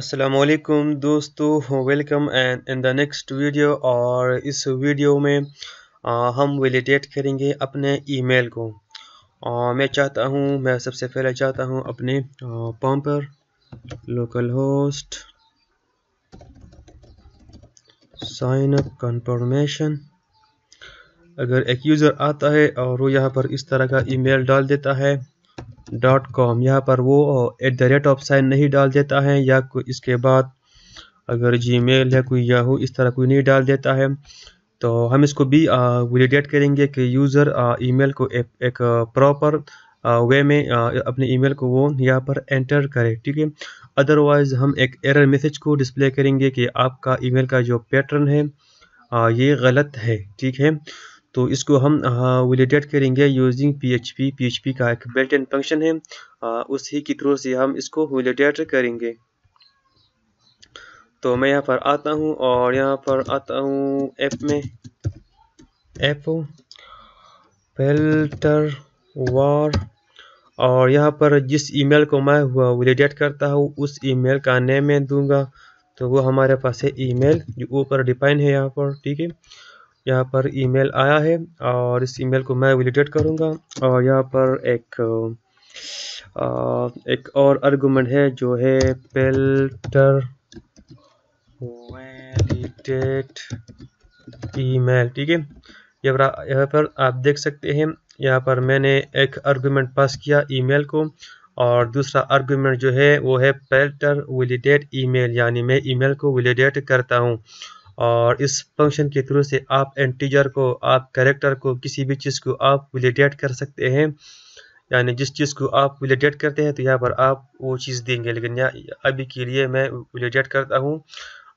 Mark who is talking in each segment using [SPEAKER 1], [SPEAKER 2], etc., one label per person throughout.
[SPEAKER 1] असलम दोस्तों welcome and in the next video और इस वीडियो में आ, हम वेलीडेट करेंगे अपने ईमेल को आ, मैं चाहता हूँ मैं सबसे पहले चाहता हूँ अपने पॉम्पर localhost sign up confirmation अगर एक यूज़र आता है और वो यहाँ पर इस तरह का ईमेल डाल देता है डॉट कॉम यहाँ पर वो at the rate of sign नहीं डाल देता है या कोई इसके बाद अगर जी मेल है कोई याहू इस तरह कोई नहीं डाल देता है तो हम इसको भी वेलीडेट करेंगे कि यूज़र ईमेल को ए, एक प्रॉपर वे में आ, अपने ईमेल को वो यहाँ पर एंटर करे ठीक है अदरवाइज़ हम एक एरर मैसेज को डिस्प्ले करेंगे कि आपका ईमेल का जो पैटर्न है आ, ये गलत है ठीक है तो इसको हम वैलिडेट करेंगे यूजिंग पीएचपी पीएचपी का एक बेल्ट एंड फंक्शन है आ, उसी के थ्रू से हम इसको वैलिडेट करेंगे तो मैं यहाँ पर आता हूँ और यहाँ पर आता हूँ ऐप में ऐप फिल्टर वार और यहाँ पर जिस ईमेल को मैं हुआ वेलीडेट करता हूँ उस ईमेल का नेम मैं दूंगा तो वो हमारे पास है ईमेल जो ऊपर डिफाइन है यहाँ पर ठीक है यहाँ पर ईमेल आया है और इस ईमेल को मैं वैलिडेट करूँगा और यहाँ पर एक आ, एक और आर्गूमेंट है जो है पेल्टर वैलिडेट ईमेल ठीक है यहाँ पर आप देख सकते हैं यहाँ पर मैंने एक आर्गूमेंट पास किया ईमेल को और दूसरा आर्गूमेंट जो है वो है पेल्टर वैलिडेट ईमेल यानी मैं ईमेल को वैलिडेट करता हूँ और इस फंक्शन के थ्रू से आप एंटीजर को आप कैरेक्टर को किसी भी चीज़ को आप विलेडेट कर सकते हैं यानी जिस चीज़ को आप विलेडेट करते हैं तो यहाँ पर आप वो चीज़ देंगे लेकिन यहाँ अभी के लिए मैं विलेडेट करता हूँ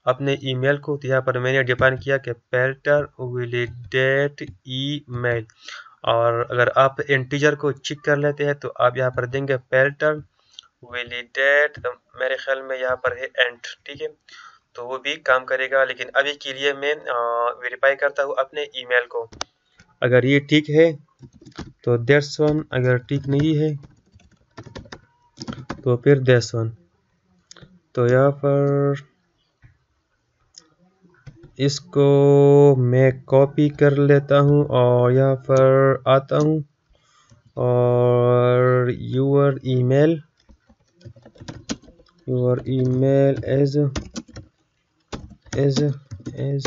[SPEAKER 1] अपने ईमेल को तो यहाँ पर मैंने डिफाइन किया कि पैटर ई मेल और अगर आप एंटीजर को चेक कर लेते हैं तो आप यहाँ पर देंगे पैटर रिलेटेड मेरे ख्याल में यहाँ पर है एंट ठीक है तो वो भी काम करेगा लेकिन अभी के लिए मैं वेरीफाई करता हूँ अपने ईमेल को अगर ये ठीक है तो दैट्स वन अगर ठीक नहीं है तो फिर दैट्स वन तो यहाँ पर इसको मैं कॉपी कर लेता हूँ और यहाँ पर आता हूँ और यूर ईमेल योर ईमेल एज is is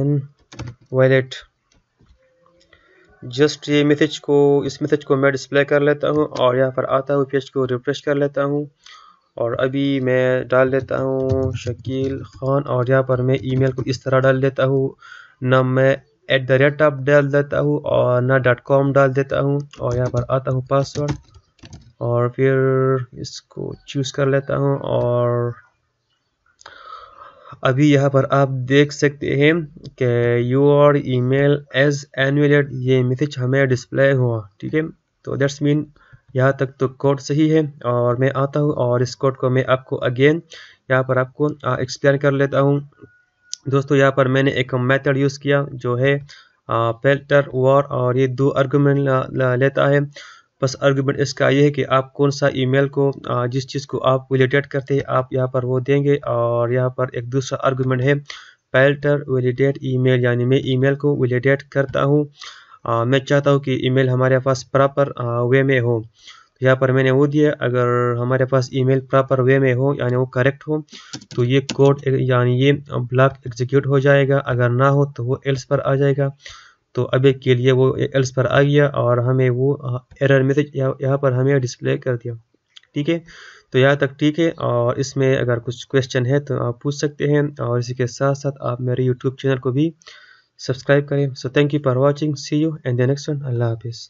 [SPEAKER 1] in wallet just ये मैसेज को इस मैसेज को मैं डिस्प्ले कर लेता हूँ और यहाँ पर आता हूँ पेज को रिफ्रेश कर लेता हूँ और अभी मैं डाल लेता हूँ शकील ख़ान और यहाँ पर मैं ईमेल को इस तरह डाल देता हूँ ना मैं एट द रेट ऑफ डाल देता हूँ और ना डॉट कॉम डाल देता हूँ और यहाँ पर आता हूँ पासवर्ड और फिर इसको चूज़ कर लेता हूँ और अभी यहाँ पर आप देख सकते हैं कि योर ईमेल एज एनुअलेट ये मैसेज हमें डिस्प्ले हुआ ठीक है तो दैट्स मीन यहाँ तक तो कोड सही है और मैं आता हूँ और इस कोड को मैं आपको अगेन यहाँ पर आपको एक्सप्लेन कर लेता हूँ दोस्तों यहाँ पर मैंने एक मेथड यूज़ किया जो है पेल्टर वॉर और ये दो आर्गूमेंट लेता है बस आर्गूमेंट इसका ये है कि आप कौन सा ईमेल को जिस चीज़ को आप वैलिडेट करते हैं आप यहाँ पर वो देंगे और यहाँ पर एक दूसरा आर्गूमेंट है पैल्टर वैलिडेट ईमेल यानी मैं ईमेल को वैलिडेट करता हूँ मैं चाहता हूँ कि ईमेल हमारे पास प्रॉपर वे में हो तो यहाँ पर मैंने वो दिया अगर हमारे पास ईमेल प्रॉपर वे में हो यानी वो करेक्ट हो तो ये कोड यानी ये ब्लॉक एग्जीक्यूट हो जाएगा अगर ना हो तो वो एल्स पर आ जाएगा तो अब एक के लिए वो एल्स पर आ गया और हमें वो एरर मैसेज यहाँ पर हमें डिस्प्ले कर दिया ठीक है तो यहाँ तक ठीक है और इसमें अगर कुछ क्वेश्चन है तो आप पूछ सकते हैं और इसी के साथ साथ आप मेरे यूट्यूब चैनल को भी सब्सक्राइब करें so thank you for watching see you and the next one अल्लाह हाफिज़